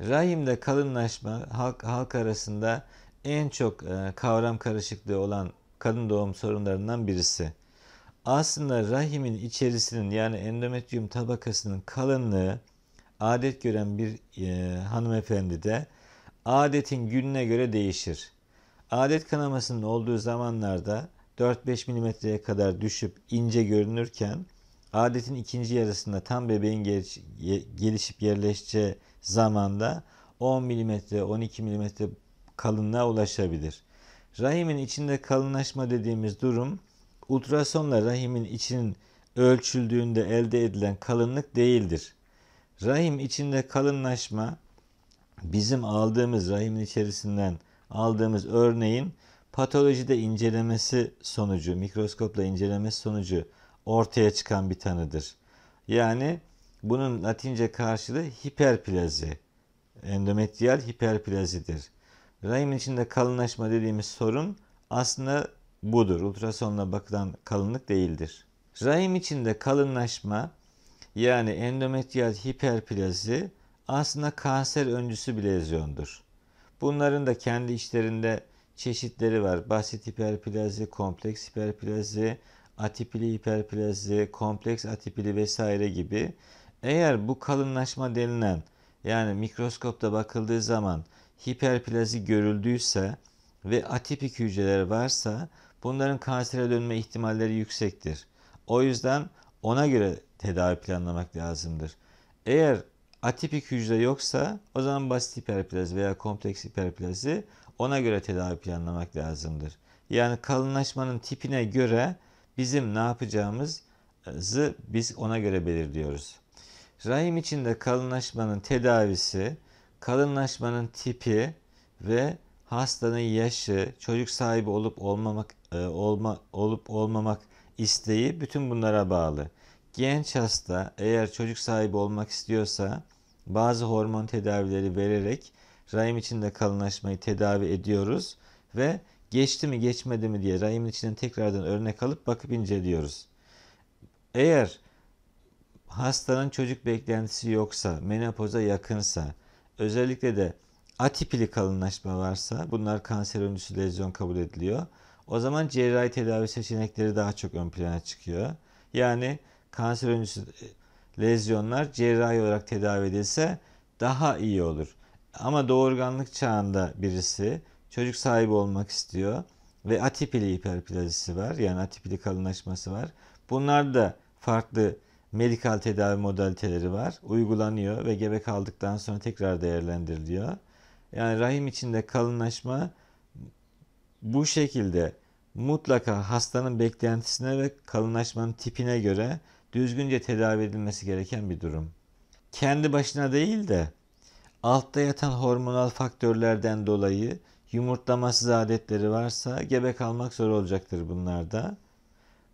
Rahimde kalınlaşma halk, halk arasında en çok e, kavram karışıklığı olan kadın doğum sorunlarından birisi. Aslında rahimin içerisinin yani endometriyum tabakasının kalınlığı adet gören bir e, hanımefendi de adetin gününe göre değişir. Adet kanamasının olduğu zamanlarda 4-5 milimetreye kadar düşüp ince görünürken adetin ikinci yarısında tam bebeğin gelişip yerleşeceği zamanda 10 mm, 12 mm kalınlığa ulaşabilir. Rahimin içinde kalınlaşma dediğimiz durum ultrasonla rahimin içinin ölçüldüğünde elde edilen kalınlık değildir. Rahim içinde kalınlaşma bizim aldığımız rahimin içerisinden aldığımız örneğin patolojide incelemesi sonucu, mikroskopla incelemesi sonucu ortaya çıkan bir tanıdır. Yani bunun latince karşılığı hiperplazi. Endometriyal hiperplazidir. Rahim içinde kalınlaşma dediğimiz sorun aslında budur. Ultrasonla bakılan kalınlık değildir. Rahim içinde kalınlaşma yani endometriyal hiperplazi aslında kanser öncüsü bir lezyondur. Bunların da kendi içlerinde çeşitleri var. Basit hiperplazi, kompleks hiperplazi, atipili hiperplazi, kompleks atipili vesaire gibi eğer bu kalınlaşma denilen yani mikroskopta bakıldığı zaman hiperplazi görüldüyse ve atipik hücreler varsa bunların kansere dönme ihtimalleri yüksektir. O yüzden ona göre tedavi planlamak lazımdır. Eğer atipik hücre yoksa o zaman basit hiperplazi veya kompleks hiperplazi ona göre tedavi planlamak lazımdır. Yani kalınlaşmanın tipine göre Bizim ne yapacağımızı e, biz ona göre belirliyoruz. Rahim içinde kalınlaşmanın tedavisi, kalınlaşmanın tipi ve hastanın yaşı, çocuk sahibi olup olmamak e, olma olup olmamak isteği bütün bunlara bağlı. Genç hasta eğer çocuk sahibi olmak istiyorsa bazı hormon tedavileri vererek rahim içinde kalınlaşmayı tedavi ediyoruz ve geçti mi geçmedi mi diye rayimin içinden tekrardan örnek alıp bakıp inceliyoruz. Eğer hastanın çocuk beklentisi yoksa, menopoza yakınsa, özellikle de atipili kalınlaşma varsa bunlar kanser öncüsü lezyon kabul ediliyor. O zaman cerrahi tedavi seçenekleri daha çok ön plana çıkıyor. Yani kanser öncüsü lezyonlar cerrahi olarak tedavi edilse daha iyi olur. Ama doğurganlık çağında birisi Çocuk sahibi olmak istiyor ve atipili hiperplazisi var. Yani atipili kalınlaşması var. Bunlar da farklı medikal tedavi modaliteleri var. Uygulanıyor ve gebe kaldıktan sonra tekrar değerlendiriliyor. Yani rahim içinde kalınlaşma bu şekilde mutlaka hastanın beklentisine ve kalınlaşmanın tipine göre düzgünce tedavi edilmesi gereken bir durum. Kendi başına değil de altta yatan hormonal faktörlerden dolayı Yumurtlamasız adetleri varsa gebe kalmak zor olacaktır bunlarda.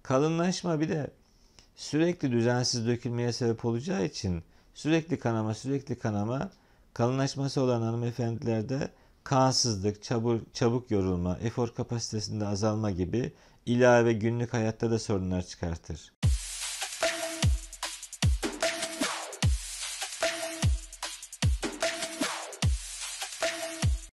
Kalınlaşma bir de sürekli düzensiz dökülmeye sebep olacağı için sürekli kanama sürekli kanama kalınlaşması olan hanımefendilerde kansızlık, çabuk, çabuk yorulma, efor kapasitesinde azalma gibi ilave günlük hayatta da sorunlar çıkartır.